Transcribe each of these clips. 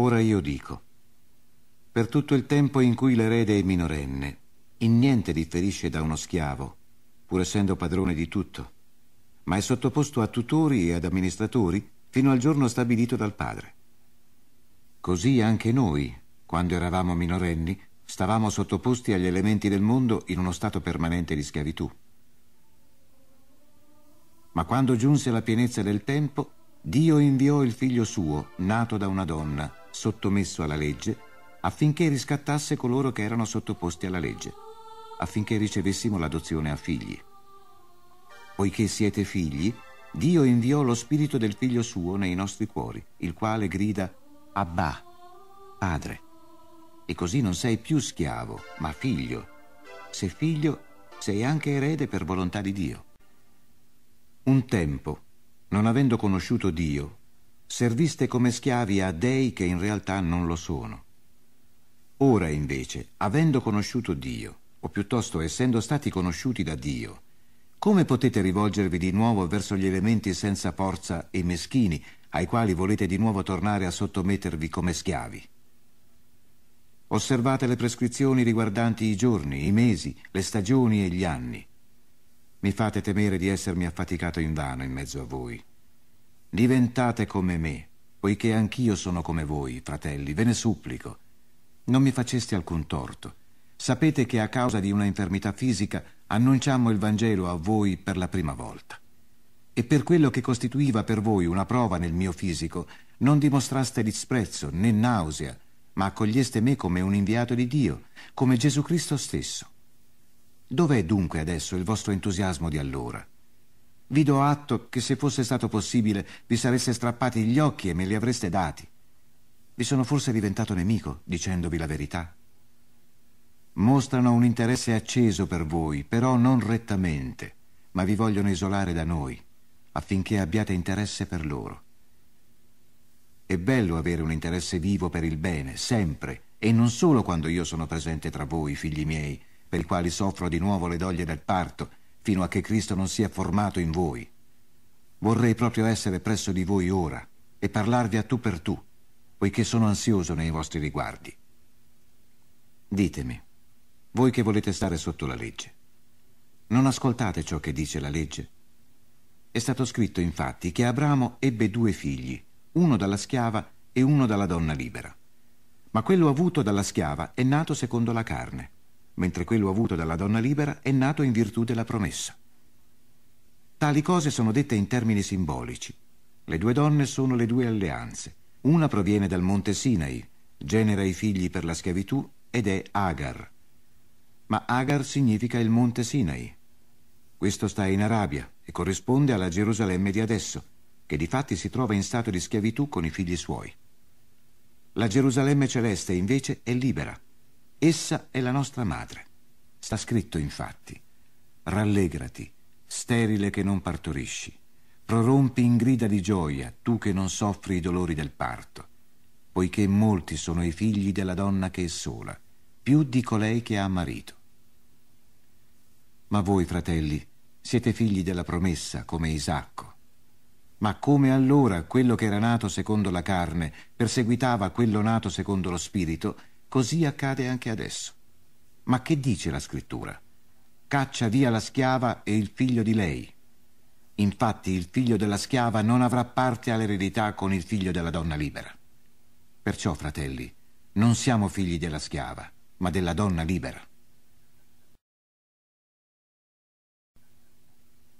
Ora io dico, per tutto il tempo in cui l'erede è minorenne, in niente differisce da uno schiavo, pur essendo padrone di tutto, ma è sottoposto a tutori e ad amministratori fino al giorno stabilito dal padre. Così anche noi, quando eravamo minorenni, stavamo sottoposti agli elementi del mondo in uno stato permanente di schiavitù. Ma quando giunse la pienezza del tempo, Dio inviò il figlio suo, nato da una donna, sottomesso alla legge, affinché riscattasse coloro che erano sottoposti alla legge, affinché ricevessimo l'adozione a figli. Poiché siete figli, Dio inviò lo spirito del figlio suo nei nostri cuori, il quale grida Abba, Padre. E così non sei più schiavo, ma figlio. Se figlio, sei anche erede per volontà di Dio. Un tempo, non avendo conosciuto Dio, serviste come schiavi a dei che in realtà non lo sono. Ora invece, avendo conosciuto Dio, o piuttosto essendo stati conosciuti da Dio, come potete rivolgervi di nuovo verso gli elementi senza forza e meschini, ai quali volete di nuovo tornare a sottomettervi come schiavi? Osservate le prescrizioni riguardanti i giorni, i mesi, le stagioni e gli anni. Mi fate temere di essermi affaticato in vano in mezzo a voi. Diventate come me, poiché anch'io sono come voi, fratelli, ve ne supplico. Non mi faceste alcun torto. Sapete che a causa di una infermità fisica annunciammo il Vangelo a voi per la prima volta. E per quello che costituiva per voi una prova nel mio fisico, non dimostraste disprezzo né nausea, ma accoglieste me come un inviato di Dio, come Gesù Cristo stesso. Dov'è dunque adesso il vostro entusiasmo di allora? Vi do atto che se fosse stato possibile vi sareste strappati gli occhi e me li avreste dati. Vi sono forse diventato nemico dicendovi la verità? Mostrano un interesse acceso per voi, però non rettamente, ma vi vogliono isolare da noi affinché abbiate interesse per loro. È bello avere un interesse vivo per il bene, sempre, e non solo quando io sono presente tra voi, figli miei, per i quali soffro di nuovo le doglie del parto fino a che Cristo non sia formato in voi. Vorrei proprio essere presso di voi ora e parlarvi a tu per tu, poiché sono ansioso nei vostri riguardi. Ditemi, voi che volete stare sotto la legge, non ascoltate ciò che dice la legge? È stato scritto infatti che Abramo ebbe due figli, uno dalla schiava e uno dalla donna libera. Ma quello avuto dalla schiava è nato secondo la carne mentre quello avuto dalla donna libera è nato in virtù della promessa. Tali cose sono dette in termini simbolici. Le due donne sono le due alleanze. Una proviene dal monte Sinai, genera i figli per la schiavitù ed è Agar. Ma Agar significa il monte Sinai. Questo sta in Arabia e corrisponde alla Gerusalemme di adesso, che di fatti si trova in stato di schiavitù con i figli suoi. La Gerusalemme celeste invece è libera Essa è la nostra madre. Sta scritto infatti, rallegrati, sterile che non partorisci, prorompi in grida di gioia, tu che non soffri i dolori del parto, poiché molti sono i figli della donna che è sola, più di colei che ha marito. Ma voi, fratelli, siete figli della promessa come Isacco. Ma come allora quello che era nato secondo la carne perseguitava quello nato secondo lo spirito, Così accade anche adesso. Ma che dice la scrittura? Caccia via la schiava e il figlio di lei. Infatti il figlio della schiava non avrà parte all'eredità con il figlio della donna libera. Perciò, fratelli, non siamo figli della schiava, ma della donna libera.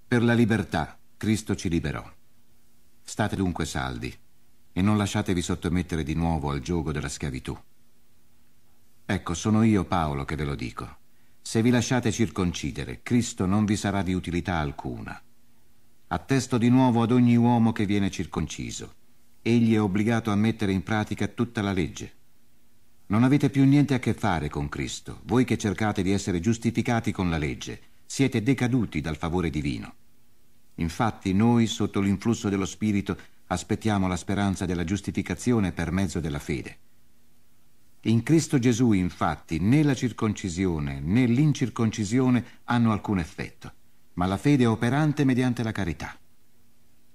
Per la libertà Cristo ci liberò. State dunque saldi e non lasciatevi sottomettere di nuovo al gioco della schiavitù. Ecco, sono io Paolo che ve lo dico. Se vi lasciate circoncidere, Cristo non vi sarà di utilità alcuna. Attesto di nuovo ad ogni uomo che viene circonciso. Egli è obbligato a mettere in pratica tutta la legge. Non avete più niente a che fare con Cristo, voi che cercate di essere giustificati con la legge, siete decaduti dal favore divino. Infatti noi, sotto l'influsso dello Spirito, aspettiamo la speranza della giustificazione per mezzo della fede. In Cristo Gesù, infatti, né la circoncisione né l'incirconcisione hanno alcun effetto, ma la fede è operante mediante la carità.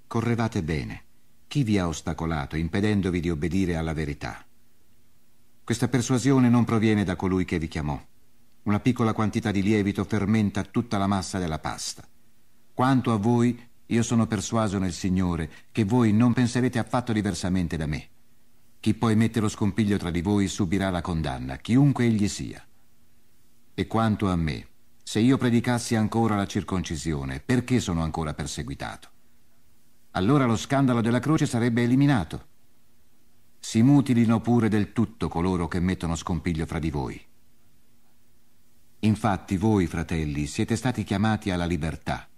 Correvate bene. Chi vi ha ostacolato impedendovi di obbedire alla verità? Questa persuasione non proviene da colui che vi chiamò. Una piccola quantità di lievito fermenta tutta la massa della pasta. Quanto a voi, io sono persuaso nel Signore che voi non penserete affatto diversamente da me. Chi poi mette lo scompiglio tra di voi subirà la condanna, chiunque egli sia. E quanto a me, se io predicassi ancora la circoncisione, perché sono ancora perseguitato? Allora lo scandalo della croce sarebbe eliminato. Si mutilino pure del tutto coloro che mettono scompiglio fra di voi. Infatti voi, fratelli, siete stati chiamati alla libertà.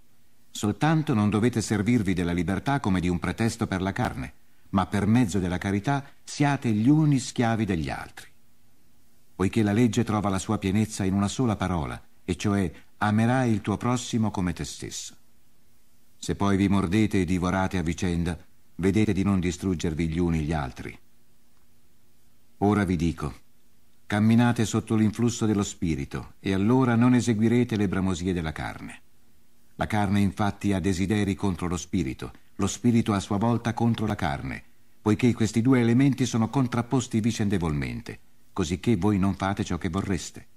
Soltanto non dovete servirvi della libertà come di un pretesto per la carne ma per mezzo della carità siate gli uni schiavi degli altri. Poiché la legge trova la sua pienezza in una sola parola, e cioè amerai il tuo prossimo come te stesso. Se poi vi mordete e divorate a vicenda, vedete di non distruggervi gli uni gli altri. Ora vi dico, camminate sotto l'influsso dello Spirito e allora non eseguirete le bramosie della carne. La carne infatti ha desideri contro lo Spirito lo spirito a sua volta contro la carne, poiché questi due elementi sono contrapposti vicendevolmente, cosicché voi non fate ciò che vorreste.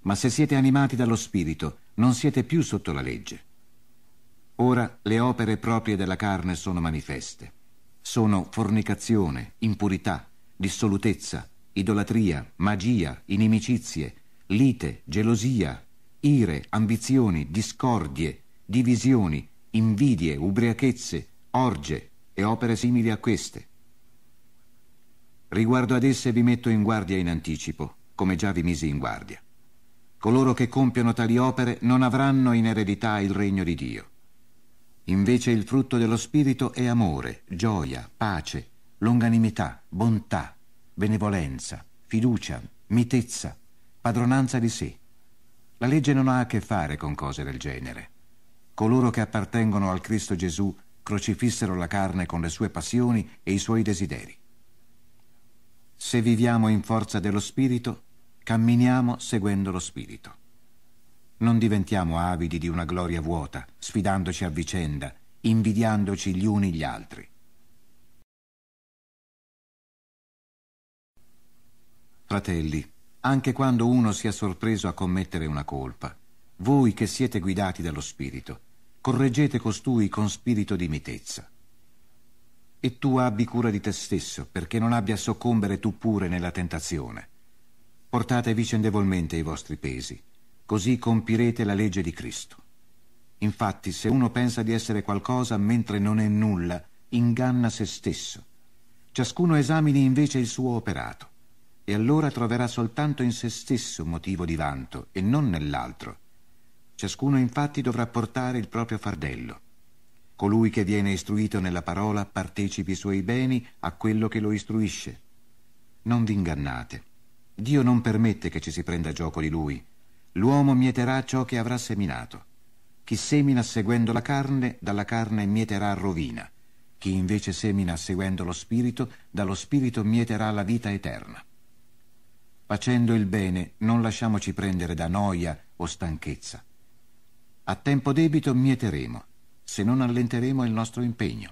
Ma se siete animati dallo spirito, non siete più sotto la legge. Ora le opere proprie della carne sono manifeste. Sono fornicazione, impurità, dissolutezza, idolatria, magia, inimicizie, lite, gelosia, ire, ambizioni, discordie, divisioni, invidie, ubriachezze, orge e opere simili a queste. Riguardo ad esse vi metto in guardia in anticipo, come già vi misi in guardia. Coloro che compiono tali opere non avranno in eredità il regno di Dio. Invece il frutto dello Spirito è amore, gioia, pace, longanimità, bontà, benevolenza, fiducia, mitezza, padronanza di sé. La legge non ha a che fare con cose del genere coloro che appartengono al Cristo Gesù crocifissero la carne con le sue passioni e i suoi desideri. Se viviamo in forza dello Spirito, camminiamo seguendo lo Spirito. Non diventiamo avidi di una gloria vuota, sfidandoci a vicenda, invidiandoci gli uni gli altri. Fratelli, anche quando uno sia sorpreso a commettere una colpa, voi che siete guidati dallo Spirito, correggete costui con spirito di mitezza. E tu abbi cura di te stesso, perché non abbia a soccombere tu pure nella tentazione. Portate vicendevolmente i vostri pesi, così compirete la legge di Cristo. Infatti, se uno pensa di essere qualcosa mentre non è nulla, inganna se stesso. Ciascuno esamini invece il suo operato, e allora troverà soltanto in se stesso motivo di vanto e non nell'altro, Ciascuno infatti dovrà portare il proprio fardello. Colui che viene istruito nella parola partecipi i suoi beni a quello che lo istruisce. Non vi ingannate. Dio non permette che ci si prenda gioco di lui. L'uomo mieterà ciò che avrà seminato. Chi semina seguendo la carne, dalla carne mieterà rovina. Chi invece semina seguendo lo Spirito, dallo Spirito mieterà la vita eterna. Facendo il bene, non lasciamoci prendere da noia o stanchezza a tempo debito mieteremo, se non allenteremo il nostro impegno.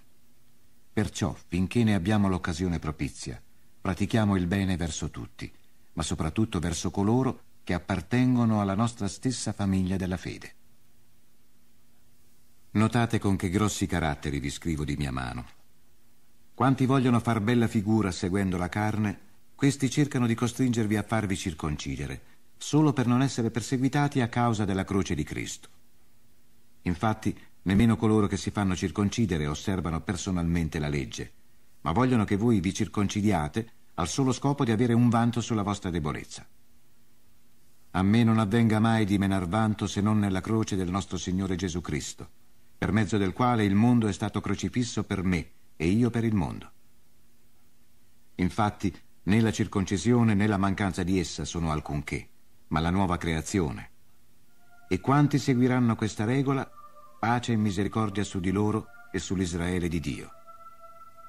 Perciò, finché ne abbiamo l'occasione propizia, pratichiamo il bene verso tutti, ma soprattutto verso coloro che appartengono alla nostra stessa famiglia della fede. Notate con che grossi caratteri vi scrivo di mia mano. Quanti vogliono far bella figura seguendo la carne, questi cercano di costringervi a farvi circoncidere, solo per non essere perseguitati a causa della croce di Cristo. Infatti, nemmeno coloro che si fanno circoncidere osservano personalmente la legge, ma vogliono che voi vi circoncidiate al solo scopo di avere un vanto sulla vostra debolezza. A me non avvenga mai di menar vanto se non nella croce del nostro Signore Gesù Cristo, per mezzo del quale il mondo è stato crocifisso per me e io per il mondo. Infatti, né la circoncisione né la mancanza di essa sono alcunché, ma la nuova creazione, e quanti seguiranno questa regola, pace e misericordia su di loro e sull'Israele di Dio.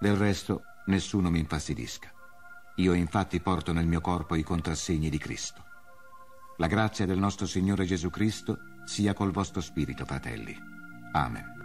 Del resto, nessuno mi infastidisca. Io infatti porto nel mio corpo i contrassegni di Cristo. La grazia del nostro Signore Gesù Cristo sia col vostro spirito, fratelli. Amen.